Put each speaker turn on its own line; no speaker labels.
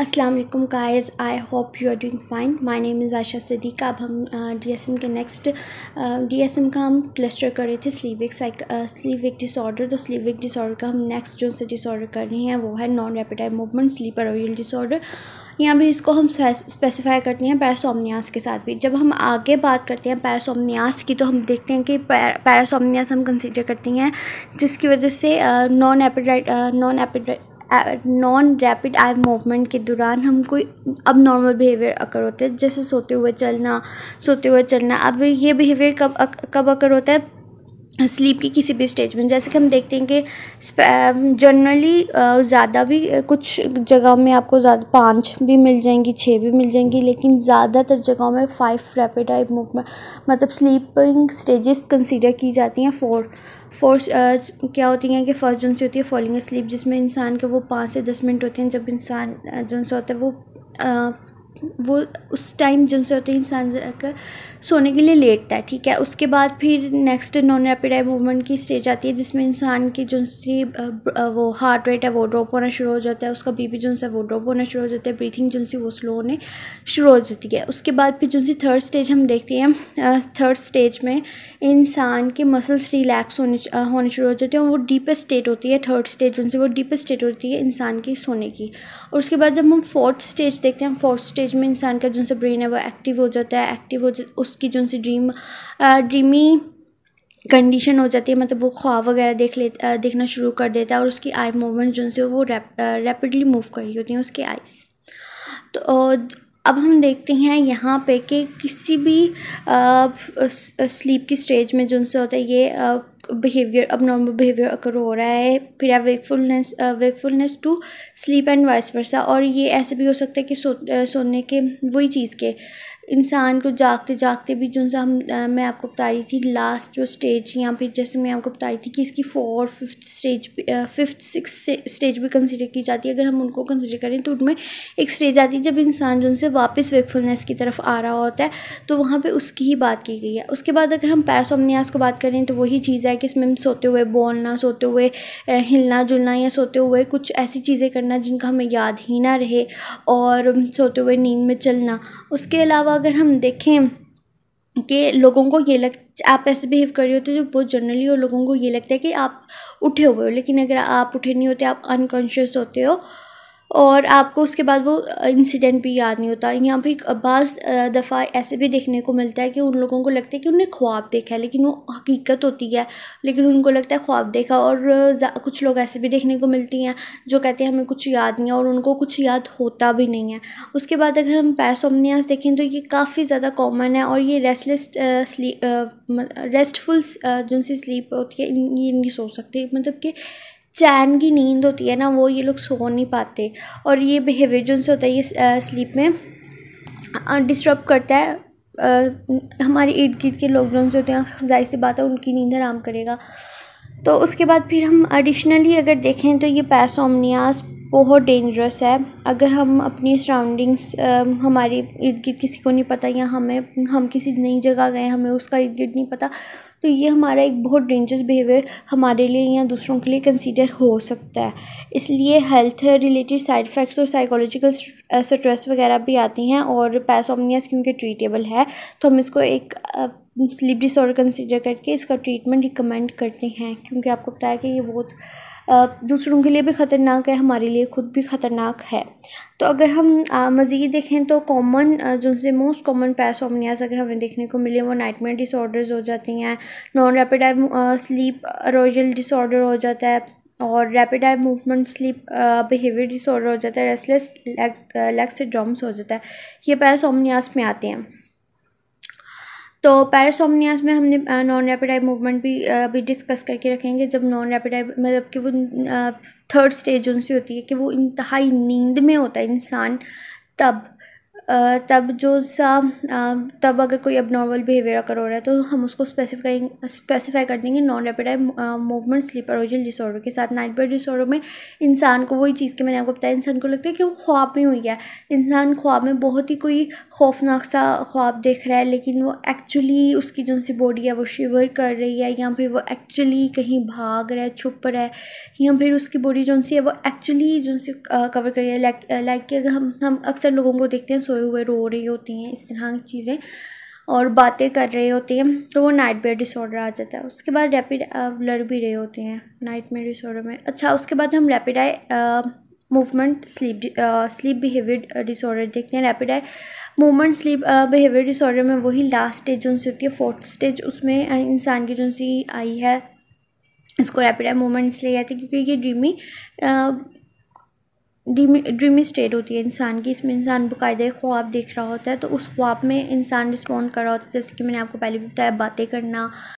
Aslam guys I hope you are doing fine my name is Asha Sadiq अब हम DSM के next DSM का हम क्लस्टर कर रहे थे स्लीविक साइक स्लीविक डिसऑर्डर तो स्लीविक डिसऑर्डर का हम नेक्स्ट जो से डिसऑर्डर कर रहे हैं वो है non rapid movement sleeper oil disorder यहाँ भी इसको हम स्पेसिफाई करते हैं पैरासोमनियास के साथ भी जब हम आगे बात करते हैं पैरासोमनियास की तो हम देखते हैं कि पैरासोमनियास हम कंसिडर करते हैं जिसकी वजह से नॉन एपिडाइट नॉन एपिडाइट नॉन रैपिड आई मूवमेंट के दौरान हम कोई अब नॉर्मल बिहेवियर अकर होते हैं जैसे सोते हुए चलना सोते हुए चलना अब ये बिहेवियर कब कब अकर होता है स्लीप की किसी भी स्टेज में जैसे कि हम देखते हैं कि जनरली ज़्यादा भी कुछ जगह में आपको ज़्यादा पाँच भी मिल जाएंगी छः भी मिल जाएंगी लेकिन ज़्यादातर जगहों में फाइव रैपिड आई मूवमेंट मतलब स्लीपिंग स्टेजेस कंसीडर की जाती हैं फोर फोर क्या होती हैं कि फर्स्ट जोन से होती है फॉलिंग स्लीप जिसमें इंसान के वो पाँच से दस मिनट होते हैं जब इंसान जो होता है वो वो उस टाइम जिनसे होते हैं इंसान जाकर सोने के लिए लेटता है ठीक है उसके बाद फिर next non rapid eye movement की स्टेज आती है जिसमें इंसान की जो सी वो हार्ट रेट है वो ड्रॉप होना शुरू हो जाता है उसका बीपी जो वो ड्रॉप होना शुरू हो जाता है ब्रीथिंग जो वो स्लो होने शुरू हो जाती है उसके बाद फिर जो थर्ड स्टेज हम देखते हैं थर्ड स्टेज में इंसान के मसल्स रिलैक्स होने होने शुरू हो जाते हैं वो डीपेस्ट स्टेट होती है थर्ड स्टेज उनसे वो डीपेस्ट स्टेट होती है इंसान की सोने की और उसके बाद जब हम फोर्थ स्टेज देखते हैं फोर्थ स्टेज में इंसान का जो सा ब्रेन है वो एक्टिव हो जाता है एक्टिव हो जा उसकी जो सी ड्रीम ड्रीमी कंडीशन हो जाती है मतलब वो ख्वाब वगैरह देख ले देखना शुरू कर देता है और उसकी आई मूवमेंट जो वो रैपिडली मूव कर रही होती हैं उसकी आइज तो अब हम देखते हैं यहाँ पे कि किसी भी आ, स्लीप की स्टेज में जो होता है ये बिहेवियर अब नॉर्मल बिहेवियर अगर हो रहा है फिर है wakefulness wakefulness to sleep and vice versa और ये ऐसे भी हो सकता है कि सो सोने के वही चीज़ के इंसान को जागते जागते भी जिनसे सा हम मैं आपको बता रही थी लास्ट जो स्टेज यहाँ पे जैसे मैं आपको बता रही थी कि इसकी four fifth stage fifth six stage भी कंसिडर की जाती है अगर हम उनको कंसिडर करें तो उनमें एक स्टेज आती है जब इंसान जो उनसे वापस वेकफुलनेस की तरफ आ रहा होता है तो वहाँ पर उसकी ही बात की गई है उसके बाद अगर हम पैरासोमनियास को बात करें तो वही चीज़ है कि इसमें हम सोते हुए बोलना सोते हुए हिलना जुलना या सोते हुए कुछ ऐसी चीज़ें करना जिनका हमें याद ही ना रहे और सोते हुए नींद में चलना उसके अलावा अलावा अगर हम देखें कि लोगों को ये लग आप ऐसे बिहेव कर रहे होते हो जो बहुत जनरली और लोगों को ये लगता है कि आप उठे हुए हो लेकिन अगर आप उठे नहीं होते आप अनकॉन्शियस होते हो और आपको उसके बाद वो इंसिडेंट भी याद नहीं होता यहाँ पर बज़ दफ़ा ऐसे भी देखने को मिलता है कि उन लोगों को लगता है कि उन्हें ख्वाब देखा है लेकिन वो हकीकत होती है लेकिन उनको लगता है ख्वाब देखा और कुछ लोग ऐसे भी देखने को मिलती हैं जो कहते हैं हमें कुछ याद नहीं है और उनको कुछ याद होता भी नहीं है उसके बाद अगर हम पैसोमनियास देखें तो ये काफ़ी ज़्यादा कॉमन है और ये रेस्टलेस स्लीप रेस्टफुल जिनसे सी स्लीप होती है ये नहीं सो सकते मतलब कि चैन की नींद होती है ना वो ये लोग सो नहीं पाते और ये बिहेवियर जो होता है ये स्लीप में डिस्टर्ब करता है आ, हमारे इर्द गिर्द के लोग जो होते हैं जाहिर सी बात है उनकी नींद आराम करेगा तो उसके बाद फिर हम एडिशनली अगर देखें तो ये पैसोमनियास बहुत डेंजरस है अगर हम अपनी सराउंडिंग्स हमारे इर्द गिर्द किसी को नहीं पता या हमें हम किसी नई जगह गए हमें उसका इर्द गिर्द नहीं पता तो ये हमारा एक बहुत डेंजरस बिहेवियर हमारे लिए या दूसरों के लिए कंसीडर हो सकता है इसलिए हेल्थ रिलेटेड साइड इफ़ेक्ट्स और साइकोलॉजिकल स्ट्रेस वगैरह भी आती हैं और पैसोमनियास क्योंकि ट्रीटेबल है तो हम इसको एक स्लीप डिसऑर्डर कंसीडर करके इसका ट्रीटमेंट रिकमेंड करते हैं क्योंकि आपको बताया कि ये बहुत दूसरों के लिए भी ख़तरनाक है हमारे लिए ख़ुद भी ख़तरनाक है तो अगर हम मज़ीद देखें तो कॉमन जिनसे मोस्ट कॉमन पैसोमनियास अगर हमें देखने को मिले वो नाइटमेयर डिसऑर्डर्स हो जाती हैं non rapid eye sleep arousal disorder हो जाता है और rapid eye movement sleep behaviour disorder हो जाता है रेस्टलेस लेग सिड्रॉम्स हो जाता है ये पैसोमनियास में आते हैं तो पैरासोमनियाज में हमने नॉन रैपिड आई मूवमेंट भी अभी डिस्कस करके रखेंगे जब नॉन रैपिड आई मतलब कि वो थर्ड स्टेज उनसे होती है कि वो इंतहाई नींद में होता है इंसान तब तब जो सा तब अगर कोई अब नॉर्मल बिहेवियर अगर हो रहा है तो हम उसको स्पेसिफाइंग स्पेसिफाई कर देंगे non rapid eye movement sleeper origin disorder के साथ नाइट बर्ड डिसऑर्डर में इंसान को वही चीज़ के मैंने आपको बताया इंसान को लगता है कि वो ख्वाब में हुई है इंसान ख्वाब में बहुत ही कोई खौफनाक सा ख्वाब देख रहा है लेकिन वो एक्चुअली उसकी जो सी बॉडी है वो शिवर कर रही है या फिर वो एक्चुअली कहीं भाग रहा है छुप रहा है या फिर उसकी बॉडी जो सी है वो एक्चुअली जो सी कवर कर रही है लाइक लाइक कि अगर हम हम अक्सर लोगों को देखते हैं सोए सोए हुए रो रही होती हैं इस तरह की चीज़ें और बातें कर रहे होते हैं तो वो नाइट बेयर डिसऑर्डर आ जाता है उसके बाद रैपिड लड़ भी रहे होते हैं नाइट मेयर डिसऑर्डर में अच्छा उसके बाद हम rapid eye movement sleep sleep behaviour disorder देखते हैं rapid eye movement sleep behaviour disorder में वही लास्ट स्टेज जो सी होती है फोर्थ स्टेज उसमें इंसान की जो सी आई है इसको रैपिड आई मूवमेंट इसलिए जाते हैं क्योंकि ये ड्रीमी ड्रीमी ड्रीमी स्टेट होती है इंसान की इसमें इंसान बाकायदा ख्वाब देख रहा होता है तो उस ख्वाब में इंसान रिस्पॉन्ड कर रहा होता है जैसे कि मैंने आपको पहले भी बताया बातें करना